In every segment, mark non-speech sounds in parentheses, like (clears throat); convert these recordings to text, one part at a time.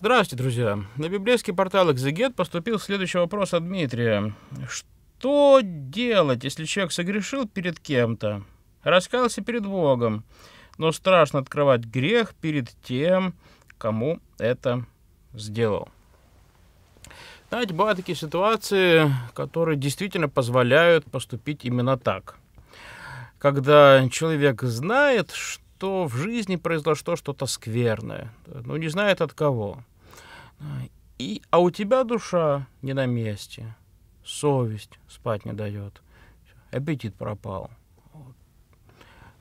Здравствуйте, друзья. На библейский портал Exeget поступил следующий вопрос от Дмитрия. Что делать, если человек согрешил перед кем-то, раскаялся перед Богом, но страшно открывать грех перед тем, кому это сделал? Знаете, бывают такие ситуации, которые действительно позволяют поступить именно так. Когда человек знает, что что в жизни произошло что-то скверное, но ну, не знает от кого. И, а у тебя душа не на месте, совесть спать не дает, аппетит пропал,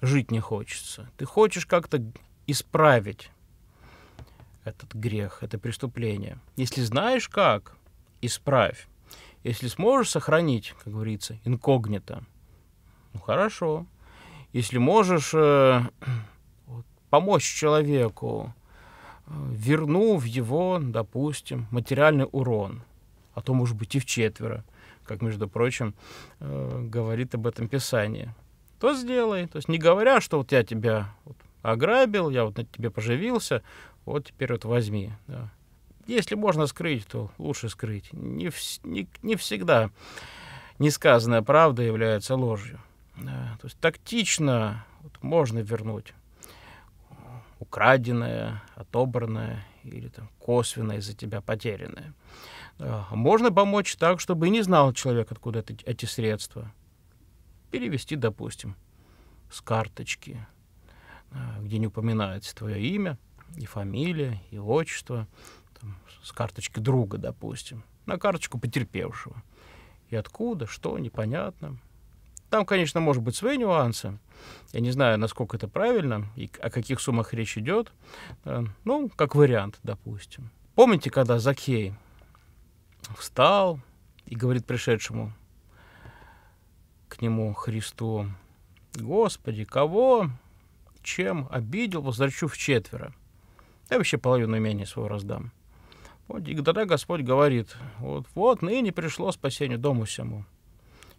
жить не хочется. Ты хочешь как-то исправить этот грех, это преступление. Если знаешь как, исправь. Если сможешь сохранить, как говорится, инкогнито, ну хорошо, если можешь э, (clears throat) помочь человеку, э, вернув его, допустим, материальный урон, а то, может быть, и в четверо, как, между прочим, э, говорит об этом Писание, то сделай. То есть не говоря, что вот я тебя вот ограбил, я вот на тебе поживился, вот теперь вот возьми. Да. Если можно скрыть, то лучше скрыть. Не, в, не, не всегда несказанная правда является ложью. Э, то есть тактично вот, можно вернуть э, украденное, отобранное или там, косвенно из-за тебя потерянное. Э, а можно помочь так, чтобы и не знал человек, откуда это, эти средства. Перевести, допустим, с карточки, где не упоминается твое имя, и фамилия, и отчество, там, с карточки друга, допустим, на карточку потерпевшего. И откуда, что, непонятно. Там, конечно, может быть свои нюансы. Я не знаю, насколько это правильно и о каких суммах речь идет. Э, ну, как вариант, допустим. Помните, когда Закей встал и говорит пришедшему к нему Христу, «Господи, кого, чем обидел, возвращу в четверо. Я вообще половину имения своего раздам». Вот, и тогда Господь говорит, вот, вот ныне пришло спасение дому всему.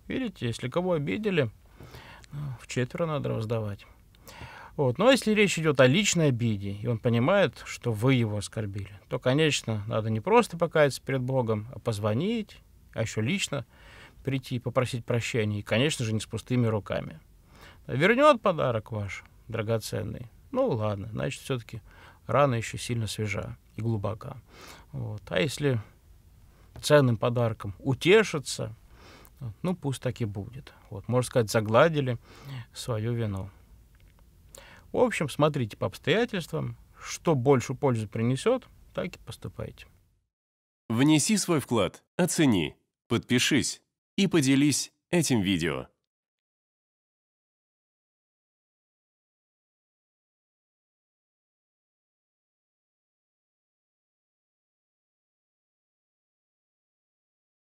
Видите, если кого обидели, ну, в четверо надо раздавать. Вот. Но если речь идет о личной обиде, и он понимает, что вы его оскорбили, то, конечно, надо не просто покаяться перед Богом, а позвонить, а еще лично прийти и попросить прощения, и, конечно же, не с пустыми руками. Вернет подарок ваш драгоценный. Ну ладно, значит, все-таки рана еще сильно свежа и глубока. Вот. А если ценным подарком утешиться? Ну, пусть так и будет. Вот, можно сказать, загладили свою вину. В общем, смотрите по обстоятельствам, что больше пользы принесет, так и поступайте. Внеси свой вклад, оцени, подпишись и поделись этим видео.